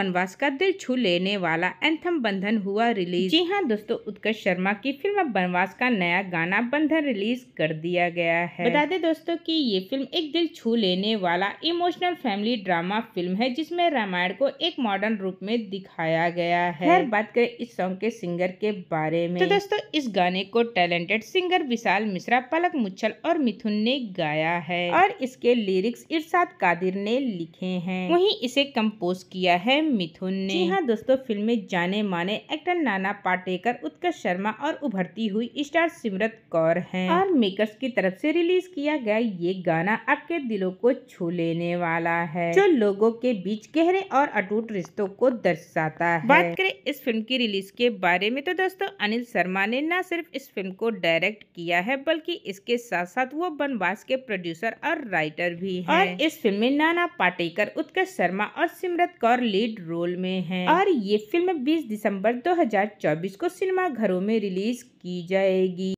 वनवास का दिल छू लेने वाला एंथम बंधन हुआ रिलीज जी हाँ दोस्तों उत्कर्ष शर्मा की फिल्म वनवास का नया गाना बंधन रिलीज कर दिया गया है बता दे दोस्तों कि ये फिल्म एक दिल छू लेने वाला इमोशनल फैमिली ड्रामा फिल्म है जिसमें रामायण को एक मॉडर्न रूप में दिखाया गया है खैर बात करें इस सॉन्ग के सिंगर के बारे में तो दोस्तों इस गाने को टैलेंटेड सिंगर विशाल मिश्रा पलक मुच्छल और मिथुन ने गाया है और इसके लिरिक्स इरशाद कादिर ने लिखे हैं वहीं इसे कंपोज किया है मिथुन ने जी हाँ दोस्तों फिल्म में जाने माने एक्टर नाना पाटेकर उत्कर्ष शर्मा और उभरती हुई स्टार सिमरत कौर हैं और मेकर्स की तरफ से रिलीज किया गया ये गाना आपके दिलों को छू लेने वाला है जो लोगों के बीच गहरे और अटूट रिश्तों को दर्शाता है बात करें इस फिल्म की रिलीज के बारे में तो दोस्तों अनिल शर्मा ने न सिर्फ इस फिल्म को डायरेक्ट किया है बल्कि इसके साथ साथ वो बनवास के प्रोड्यूसर और राइटर भी है और इस फिल्म में नाना पाटेकर उत्कर्ष शर्मा और सिमरत कौर लीड रोल में हैं और ये फिल्म 20 दिसंबर 2024 को सिनेमा घरों में रिलीज की जाएगी